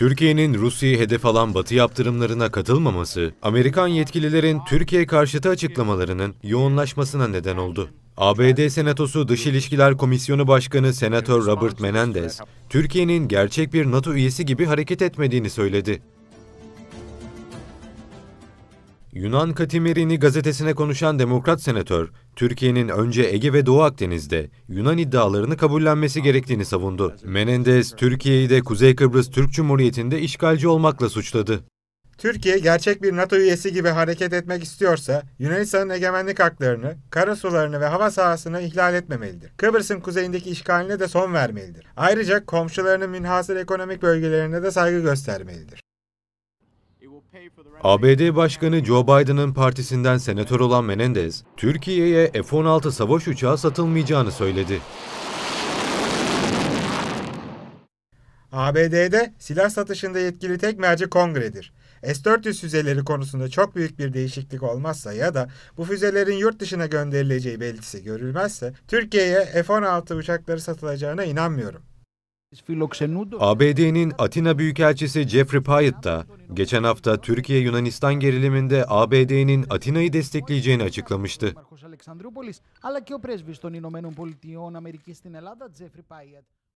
Türkiye'nin Rusya'yı hedef alan Batı yaptırımlarına katılmaması, Amerikan yetkililerin Türkiye karşıtı açıklamalarının yoğunlaşmasına neden oldu. ABD Senatosu Dış İlişkiler Komisyonu Başkanı Senatör Robert Menendez, Türkiye'nin gerçek bir NATO üyesi gibi hareket etmediğini söyledi. Yunan Katimerini gazetesine konuşan demokrat senatör, Türkiye'nin önce Ege ve Doğu Akdeniz'de Yunan iddialarını kabullenmesi gerektiğini savundu. Menendez, Türkiye'yi de Kuzey Kıbrıs Türk Cumhuriyeti'nde işgalci olmakla suçladı. Türkiye gerçek bir NATO üyesi gibi hareket etmek istiyorsa Yunanistan'ın egemenlik haklarını, karasularını ve hava sahasını ihlal etmemelidir. Kıbrıs'ın kuzeyindeki işgaline de son vermelidir. Ayrıca komşularının münhasır ekonomik bölgelerine de saygı göstermelidir. ABD Başkanı Joe Biden'ın partisinden senatör olan Menendez, Türkiye'ye F-16 savaş uçağı satılmayacağını söyledi. ABD'de silah satışında yetkili tek merci kongredir. S-400 füzeleri konusunda çok büyük bir değişiklik olmazsa ya da bu füzelerin yurt dışına gönderileceği belirtisi görülmezse Türkiye'ye F-16 uçakları satılacağına inanmıyorum. ABD'nin Atina Büyükelçisi Jeffrey Pyatt da geçen hafta Türkiye-Yunanistan geriliminde ABD'nin Atina'yı destekleyeceğini açıklamıştı.